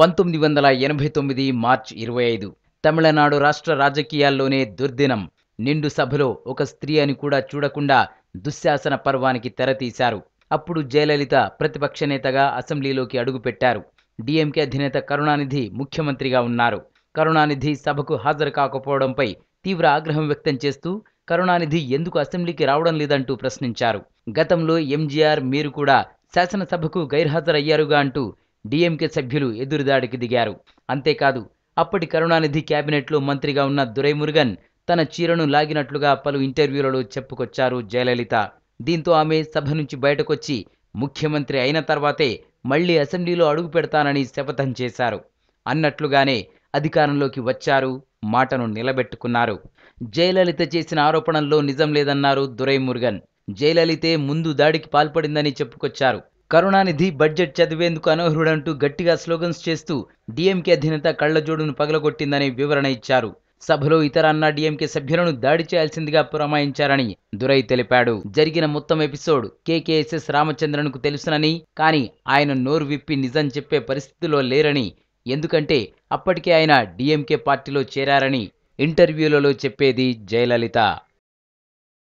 పంతొమ్మిది వందల ఎనభై తొమ్మిది మార్చ్ ఇరవై ఐదు తమిళనాడు రాష్ట్ర రాజకీయాల్లోనే దుర్దినం నిండు సభలో ఒక స్త్రీ అని కూడా చూడకుండా దుశ్శాసన పర్వానికి తెరతీశారు అప్పుడు జయలలిత ప్రతిపక్ష నేతగా అసెంబ్లీలోకి అడుగుపెట్టారు డిఎంకే అధినేత కరుణానిధి ముఖ్యమంత్రిగా ఉన్నారు కరుణానిధి సభకు హాజరు కాకపోవడంపై తీవ్ర ఆగ్రహం వ్యక్తం చేస్తూ కరుణానిధి ఎందుకు అసెంబ్లీకి రావడం లేదంటూ ప్రశ్నించారు గతంలో ఎంజీఆర్ మీరు కూడా శాసనసభకు గైర్హాజరయ్యారుగా అంటూ డిఎంకే సభ్యులు ఎదురుదాడికి దిగారు అంతేకాదు అప్పటి కరుణానిధి కేబినెట్లో మంత్రిగా ఉన్న దురైమురుగన్ తన చీరను లాగినట్లుగా పలు ఇంటర్వ్యూలలో చెప్పుకొచ్చారు జయలలిత దీంతో ఆమె సభ నుంచి బయటకొచ్చి ముఖ్యమంత్రి అయిన తర్వాతే మళ్లీ అసెంబ్లీలో అడుగు పెడతానని శపథం చేశారు అన్నట్లుగానే అధికారంలోకి వచ్చారు మాటను నిలబెట్టుకున్నారు జయలలిత చేసిన ఆరోపణల్లో నిజం లేదన్నారు దురైమురుగన్ జయలలితే ముందు దాడికి పాల్పడిందని చెప్పుకొచ్చారు కరుణానిధి బడ్జెట్ చదివేందుకు అనర్హుడంటూ గట్టిగా స్లోగన్స్ చేస్తూ డీఎంకే అధినేత కళ్లజోడును పగలగొట్టిందని వివరణ ఇచ్చారు సభలో ఇతర అన్నా డీఎంకే సభ్యులను దాడి చేయాల్సిందిగా పురమాయించారని దురై తెలిపాడు జరిగిన మొత్తం ఎపిసోడ్ కేకేఎస్ఎస్ రామచంద్రన్కు తెలుసునని కానీ ఆయన నోరు విప్పి నిజం చెప్పే పరిస్థితిలో లేరని ఎందుకంటే అప్పటికే ఆయన డీఎంకే పార్టీలో చేరారని ఇంటర్వ్యూలలో చెప్పేది జయలలిత